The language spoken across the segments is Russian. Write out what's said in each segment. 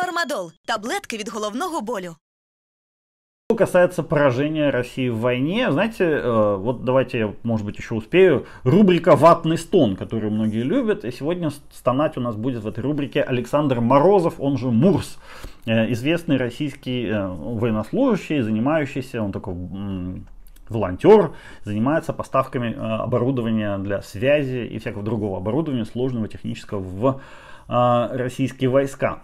Фармадол таблетки від головного болю. Что касается поражения России в войне, знаете, э, вот давайте я, может быть, еще успею. Рубрика «Ватный стон», которую многие любят. И сегодня стонать у нас будет в этой рубрике Александр Морозов, он же Мурс. Э, известный российский э, военнослужащий, занимающийся, он такой волонтер, занимается поставками оборудования для связи и всякого другого оборудования сложного технического в российские войска.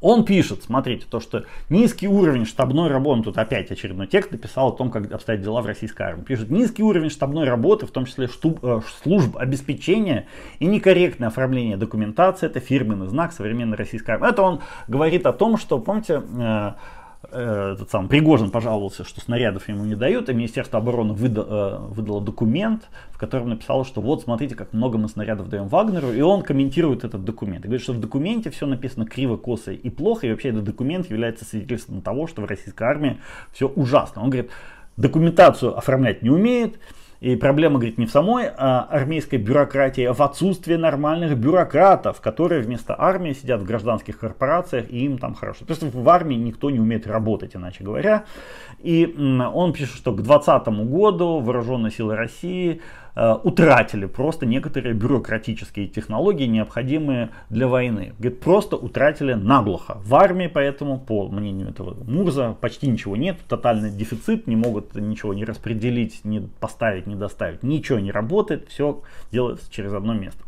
Он пишет, смотрите, то, что низкий уровень штабной работы, тут опять очередной текст написал о том, как обстоят дела в российской армии. Пишет, низкий уровень штабной работы, в том числе штуб, э, служб обеспечения и некорректное оформление документации, это фирменный знак современной российской армии. Это он говорит о том, что, помните, э, этот сам Пригожин пожаловался, что снарядов ему не дают, и Министерство обороны выда, э, выдало документ, в котором написало, что вот смотрите, как много мы снарядов даем Вагнеру, и он комментирует этот документ. И говорит, что в документе все написано криво, косо и плохо, и вообще этот документ является свидетельством того, что в российской армии все ужасно. Он говорит, документацию оформлять не умеет, и проблема, говорит, не в самой а, армейской бюрократии, а в отсутствии нормальных бюрократов, которые вместо армии сидят в гражданских корпорациях и им там хорошо. То есть в армии никто не умеет работать, иначе говоря. И он пишет, что к 2020 году вооруженные силы России Э, утратили просто некоторые бюрократические технологии, необходимые для войны. Говорит, просто утратили наглухо. В армии поэтому, по мнению этого Мурза, почти ничего нет, тотальный дефицит, не могут ничего не распределить, не поставить, не доставить, ничего не работает, все делается через одно место.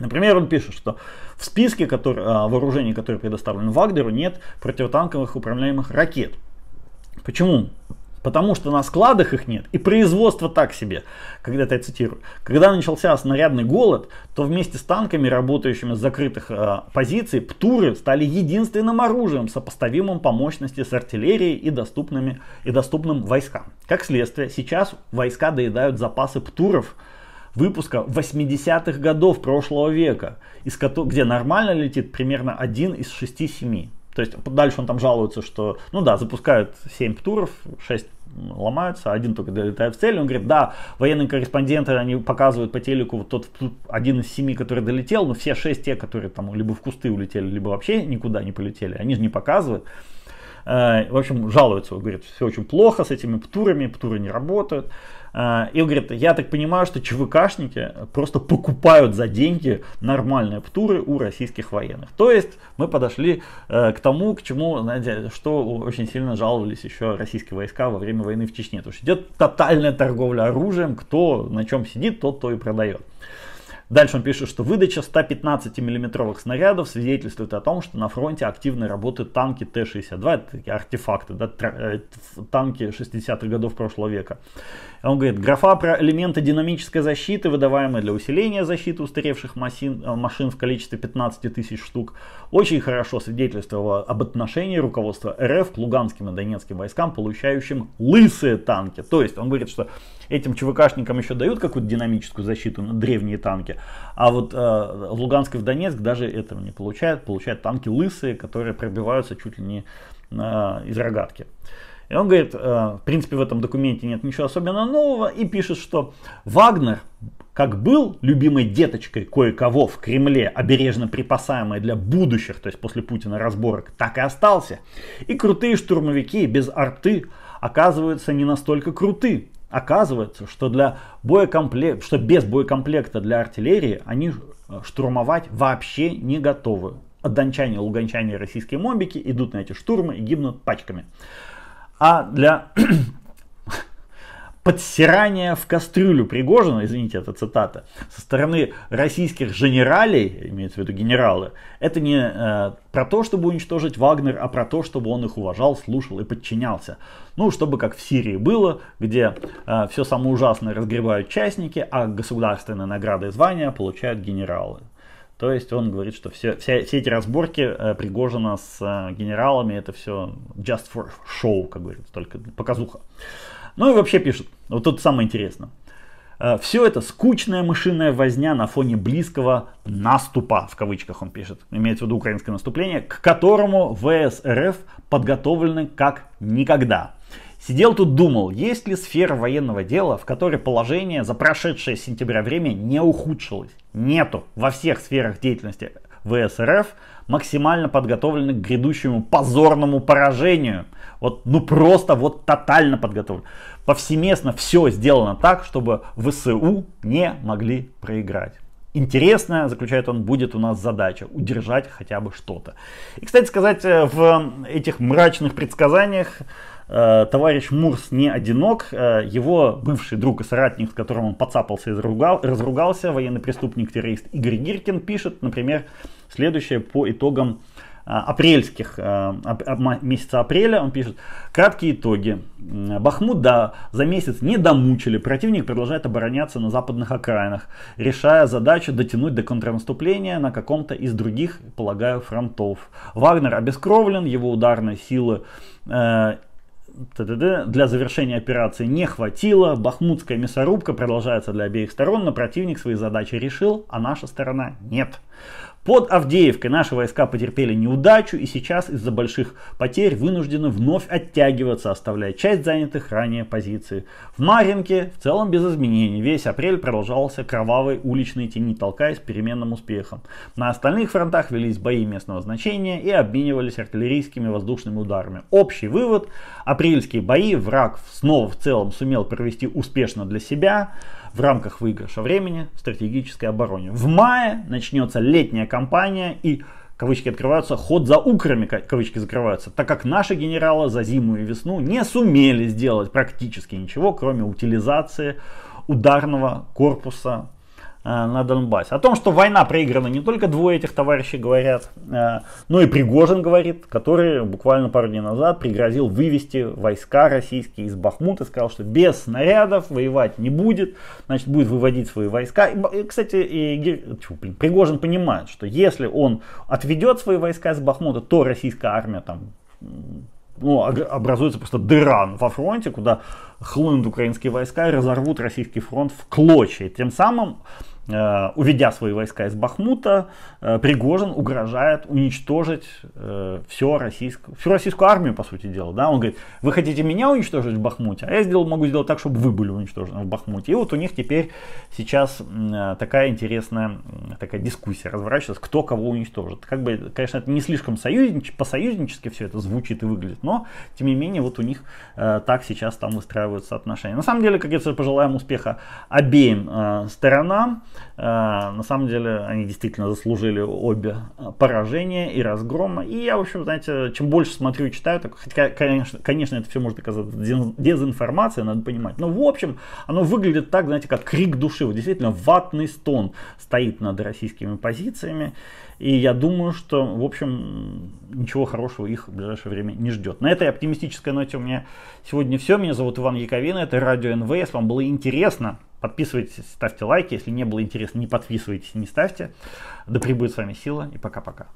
Например, он пишет, что в списке который, э, вооружений, которые предоставлены Вагнеру, нет противотанковых управляемых ракет. Почему? потому что на складах их нет, и производство так себе, когда-то я цитирую. Когда начался снарядный голод, то вместе с танками, работающими с закрытых э, позиций, ПТУРы стали единственным оружием, сопоставимым по мощности с артиллерией и, доступными, и доступным войскам. Как следствие, сейчас войска доедают запасы ПТУРов, выпуска 80-х годов прошлого века, из, где нормально летит примерно один из 6-7. То есть дальше он там жалуется, что, ну да, запускают 7 туров, 6 ломаются, один только долетает в цель. Он говорит, да, военные корреспонденты, они показывают по телеку вот тот один из семи, который долетел, но все шесть те, которые там либо в кусты улетели, либо вообще никуда не полетели, они же не показывают. Э, в общем, жалуется, он говорит, все очень плохо с этими птурами, птуры не работают. Э, и он говорит, я так понимаю, что ЧВКшники просто покупают за деньги нормальные птуры у российских военных. То есть мы подошли э, к тому, к чему, знаете, что очень сильно жаловались еще российские войска во время войны в Чечне. То есть идет тотальная торговля оружием, кто на чем сидит, тот то и продает. Дальше он пишет, что выдача 115 миллиметровых снарядов свидетельствует о том, что на фронте активно работают танки Т-62, это такие артефакты, да, э, танки 60-х годов прошлого века. Он говорит, графа про элементы динамической защиты, выдаваемые для усиления защиты устаревших машин, э, машин в количестве 15 тысяч штук, очень хорошо свидетельствовала об отношении руководства РФ к луганским и донецким войскам, получающим лысые танки. То есть он говорит, что Этим ЧВКшникам еще дают какую-то динамическую защиту на древние танки. А вот э, Луганск и Донецк даже этого не получают. Получают танки лысые, которые пробиваются чуть ли не э, из рогатки. И он говорит, э, в принципе, в этом документе нет ничего особенно нового. И пишет, что Вагнер как был любимой деточкой кое-кого в Кремле, обережно припасаемой для будущих, то есть после Путина разборок, так и остался. И крутые штурмовики без арты оказываются не настолько круты, Оказывается, что, для боекомпле, что без боекомплекта для артиллерии они э, штурмовать вообще не готовы. Дончане, луганчане и российские мобики идут на эти штурмы и гибнут пачками. А для подсирание в кастрюлю Пригожина, извините, это цитата, со стороны российских генералей, имеется в виду генералы, это не э, про то, чтобы уничтожить Вагнер, а про то, чтобы он их уважал, слушал и подчинялся. Ну, чтобы как в Сирии было, где э, все самое ужасное разгребают частники, а государственные награды и звания получают генералы. То есть он говорит, что все, все, все эти разборки э, Пригожина с э, генералами, это все just for show, как говорится, только показуха. Ну и вообще пишут, вот тут самое интересное. Э, Все это скучная машинная возня на фоне близкого наступа, в кавычках он пишет, имеется в виду украинское наступление, к которому ВСРФ подготовлены как никогда. Сидел тут думал, есть ли сфера военного дела, в которой положение за прошедшее с сентября время не ухудшилось. Нету во всех сферах деятельности ВСРФ максимально подготовлены к грядущему позорному поражению. Вот, ну просто вот тотально подготовлены. Повсеместно все сделано так, чтобы ВСУ не могли проиграть. Интересная, заключает он, будет у нас задача удержать хотя бы что-то. И, кстати сказать, э, в этих мрачных предсказаниях Э, товарищ Мурс не одинок. Э, его бывший друг и соратник, с которым он подцапался и разругал, разругался, военный преступник-террорист Игорь Гиркин, пишет, например, следующее по итогам э, апрельских, месяца апреля, он пишет, краткие итоги. Бахмут да, за месяц не домучили, противник продолжает обороняться на западных окраинах, решая задачу дотянуть до контрнаступления на каком-то из других, полагаю, фронтов. Вагнер обескровлен, его ударные силы для завершения операции не хватило, бахмутская мясорубка продолжается для обеих сторон, но противник свои задачи решил, а наша сторона нет. Под Авдеевкой наши войска потерпели неудачу и сейчас из-за больших потерь вынуждены вновь оттягиваться, оставляя часть занятых ранее позиций. В Маринке в целом без изменений. Весь апрель продолжался кровавый уличный тени толкая с переменным успехом. На остальных фронтах велись бои местного значения и обменивались артиллерийскими воздушными ударами. Общий вывод Апрельские бои враг снова в целом сумел провести успешно для себя в рамках выигрыша времени в стратегической обороне. В мае начнется летняя кампания и кавычки открываются, ход за украми, кавычки закрываются, так как наши генералы за зиму и весну не сумели сделать практически ничего, кроме утилизации ударного корпуса Э, на Донбассе. О том, что война проиграна не только двое этих товарищей говорят, э, но и Пригожин говорит, который буквально пару дней назад пригрозил вывести войска российские из Бахмута, сказал, что без снарядов воевать не будет, значит будет выводить свои войска. И, кстати, и, чу, блин, Пригожин понимает, что если он отведет свои войска из Бахмута, то российская армия там ну, образуется просто дыра во фронте, куда хлынут украинские войска и разорвут российский фронт в клочья. Тем самым Э, уведя свои войска из Бахмута, э, Пригожин угрожает уничтожить э, все российскую, всю российскую армию, по сути дела. Да? Он говорит, вы хотите меня уничтожить в Бахмуте, а я сделал, могу сделать так, чтобы вы были уничтожены в Бахмуте. И вот у них теперь сейчас такая интересная такая дискуссия разворачивается, кто кого уничтожит. Как бы, конечно, это не слишком союзнич, по-союзнически все это звучит и выглядит, но, тем не менее, вот у них так сейчас там выстраиваются отношения. На самом деле, как я пожелаем успеха обеим сторонам. Э, на самом деле они действительно заслужили обе э, поражения и разгрома. И я, в общем, знаете, чем больше смотрю и читаю, так, хотя, конечно, конечно, это все может оказаться дезинформация, надо понимать. Но, в общем, оно выглядит так, знаете, как крик души. Вот действительно ватный стон стоит над российскими позициями. И я думаю, что, в общем, ничего хорошего их в ближайшее время не ждет. На этой оптимистической ноте у меня сегодня все. Меня зовут Иван Яковина, это Радио НВ. Если вам было интересно, Подписывайтесь, ставьте лайки. Если не было интересно, не подписывайтесь, не ставьте. Да прибудет с вами сила и пока-пока.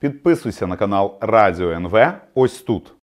Подписывайся на канал Радіо НВ. Ось тут.